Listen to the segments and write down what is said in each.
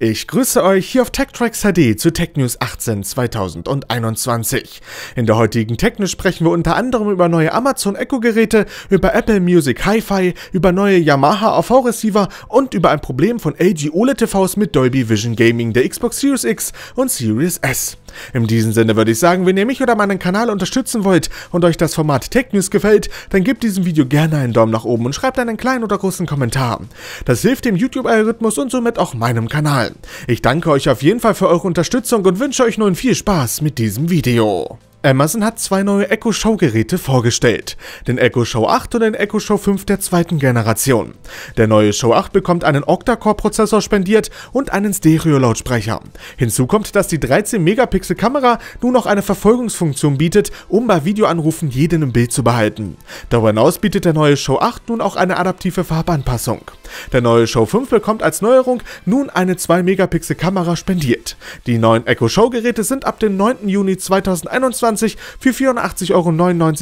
Ich grüße euch hier auf TechTracks HD zu Tech News 18 2021. In der heutigen Techne sprechen wir unter anderem über neue Amazon Echo Geräte, über Apple Music Hi-Fi, über neue Yamaha AV Receiver und über ein Problem von LG OLED TVs mit Dolby Vision Gaming der Xbox Series X und Series S. In diesem Sinne würde ich sagen, wenn ihr mich oder meinen Kanal unterstützen wollt und euch das Format Tech News gefällt, dann gebt diesem Video gerne einen Daumen nach oben und schreibt einen kleinen oder großen Kommentar. Das hilft dem YouTube-Algorithmus und somit auch meinem Kanal. Ich danke euch auf jeden Fall für eure Unterstützung und wünsche euch nun viel Spaß mit diesem Video. Amazon hat zwei neue Echo Show Geräte vorgestellt, den Echo Show 8 und den Echo Show 5 der zweiten Generation. Der neue Show 8 bekommt einen Octa-Core Prozessor spendiert und einen Stereo-Lautsprecher. Hinzu kommt, dass die 13-Megapixel-Kamera nun noch eine Verfolgungsfunktion bietet, um bei Videoanrufen jeden im Bild zu behalten. Darüber hinaus bietet der neue Show 8 nun auch eine adaptive Farbanpassung. Der neue Show 5 bekommt als Neuerung nun eine 2-Megapixel-Kamera spendiert. Die neuen Echo Show Geräte sind ab dem 9. Juni 2021 2022 für 84,99 Euro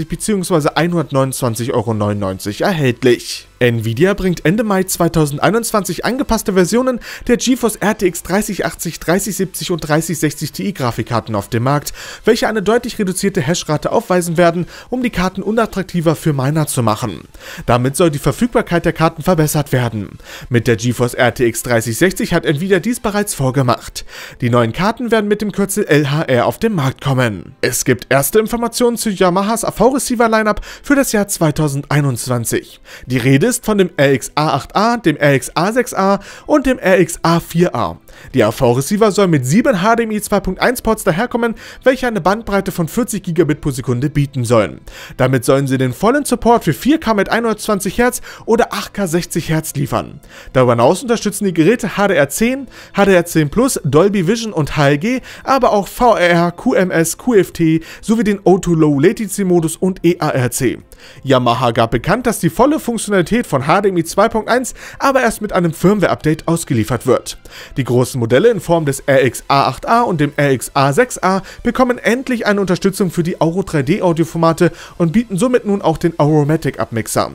bzw. 129,99 Euro erhältlich. Nvidia bringt Ende Mai 2021 angepasste Versionen der GeForce RTX 3080, 3070 und 3060 Ti Grafikkarten auf den Markt, welche eine deutlich reduzierte Hashrate aufweisen werden, um die Karten unattraktiver für Miner zu machen. Damit soll die Verfügbarkeit der Karten verbessert werden. Mit der GeForce RTX 3060 hat Nvidia dies bereits vorgemacht. Die neuen Karten werden mit dem Kürzel LHR auf den Markt kommen. Es gibt erste Informationen zu Yamahas AV-Receiver-Lineup für das Jahr 2021. Die Rede List von dem rx a 8 a dem rx a 6 a und dem rx a 4 a Die AV-Receiver sollen mit 7 HDMI 2.1 Ports daherkommen, welche eine Bandbreite von 40 Gigabit pro Sekunde bieten sollen. Damit sollen sie den vollen Support für 4K mit 120 Hz oder 8K 60 Hz liefern. Darüber hinaus unterstützen die Geräte HDR10, HDR10 Plus, Dolby Vision und HLG, aber auch VRR, QMS, QFT sowie den O2 Low Latency Modus und EARC. Yamaha gab bekannt, dass die volle Funktionalität Kompatibilität von HDMI 2.1 aber erst mit einem Firmware-Update ausgeliefert wird. Die großen Modelle in Form des RX A8A und dem RX A6A bekommen endlich eine Unterstützung für die Auro 3D-Audioformate und bieten somit nun auch den Auromatic-Abmixer.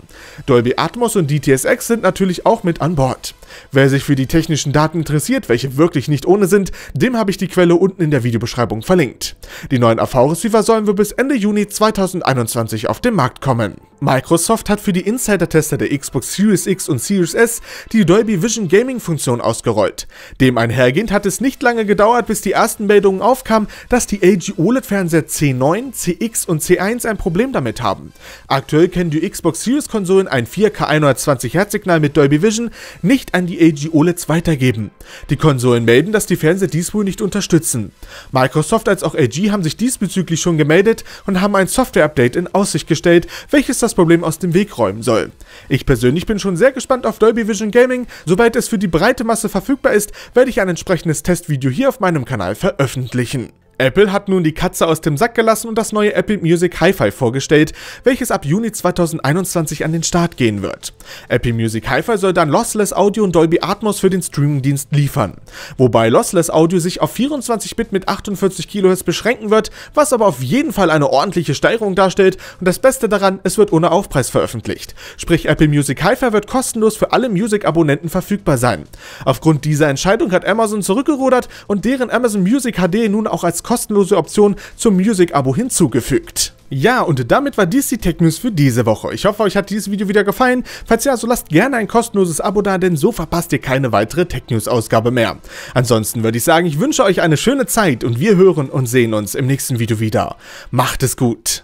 Dolby Atmos und DTS:X sind natürlich auch mit an Bord. Wer sich für die technischen Daten interessiert, welche wirklich nicht ohne sind, dem habe ich die Quelle unten in der Videobeschreibung verlinkt. Die neuen AV-Receiver sollen wir bis Ende Juni 2021 auf den Markt kommen. Microsoft hat für die Insider-Tester der Xbox Series X und Series S die Dolby Vision Gaming-Funktion ausgerollt. Dem einhergehend hat es nicht lange gedauert, bis die ersten Meldungen aufkamen, dass die LG OLED-Fernseher C9, CX und C1 ein Problem damit haben. Aktuell können die Xbox Series-Konsolen ein 4K 120Hz-Signal mit Dolby Vision nicht an die LG OLEDs weitergeben. Die Konsolen melden, dass die Fernseher dies wohl nicht unterstützen. Microsoft als auch LG haben sich diesbezüglich schon gemeldet und haben ein Software-Update in Aussicht gestellt, welches das das Problem aus dem Weg räumen soll. Ich persönlich bin schon sehr gespannt auf Dolby Vision Gaming. Sobald es für die breite Masse verfügbar ist, werde ich ein entsprechendes Testvideo hier auf meinem Kanal veröffentlichen. Apple hat nun die Katze aus dem Sack gelassen und das neue Apple Music Hi-Fi vorgestellt, welches ab Juni 2021 an den Start gehen wird. Apple Music Hi-Fi soll dann Lossless Audio und Dolby Atmos für den Streamingdienst liefern, wobei Lossless Audio sich auf 24-Bit mit 48 kHz beschränken wird, was aber auf jeden Fall eine ordentliche Steigerung darstellt und das Beste daran, es wird ohne Aufpreis veröffentlicht. Sprich, Apple Music Hi-Fi wird kostenlos für alle Music-Abonnenten verfügbar sein. Aufgrund dieser Entscheidung hat Amazon zurückgerudert und deren Amazon Music HD nun auch als kostenlose Option zum Music-Abo hinzugefügt. Ja, und damit war dies die Tech News für diese Woche. Ich hoffe, euch hat dieses Video wieder gefallen. Falls ja, so lasst gerne ein kostenloses Abo da, denn so verpasst ihr keine weitere Tech News Ausgabe mehr. Ansonsten würde ich sagen, ich wünsche euch eine schöne Zeit und wir hören und sehen uns im nächsten Video wieder. Macht es gut!